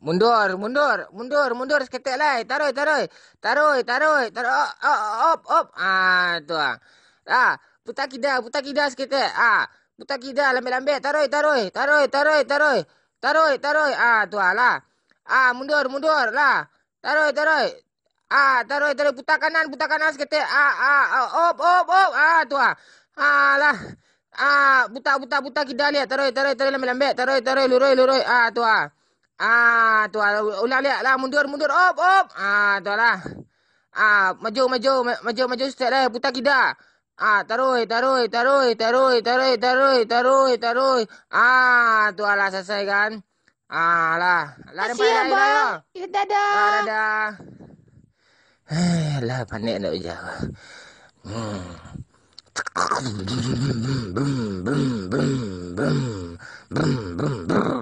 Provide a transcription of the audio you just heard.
Mundur, mundur, mundur, mundur seketik lah. Taruh, taruh, taruh, taruh, taruh, op, op, op. Ah, tu ah. Ah, putar kida, putar kida seketik. Ah, putar kida, lambat-lambat. Taruh, taruh, taruh, taruh, taruh, taruh, taruh. Ah, tu ah lah. Ah, mundur, mundur lah. Taruh, taruh. Ah, taruh, taruh. Putar kanan, putar kanan seketik. Ah, ah, op, op, op. Ah, tu ah. Ah, lah. Ah, buta buta buta kita lihat taroi taroi taroi lambat lambat taroi taroi luroi luroi ah tu ah Ah, tu lah. Ulang lihat lah. Mundur, mundur. Op, op. Ah, tu lah. Ah, maju, maju. Maju, maju. Setiap lah. Putar kita. Ah, taruh, taruh, taruh, taruh, taruh, taruh, taruh, taruh. Ah, tu lah. Selesai kan. Ah, lah. Lari Kasih, Abang. Lah, lah. Ya, dadah. Ah, dadah. Eh, Panik nak ujar. Hmm. Bum, bum, bum, bum, bum, bum, bum, bum, bum.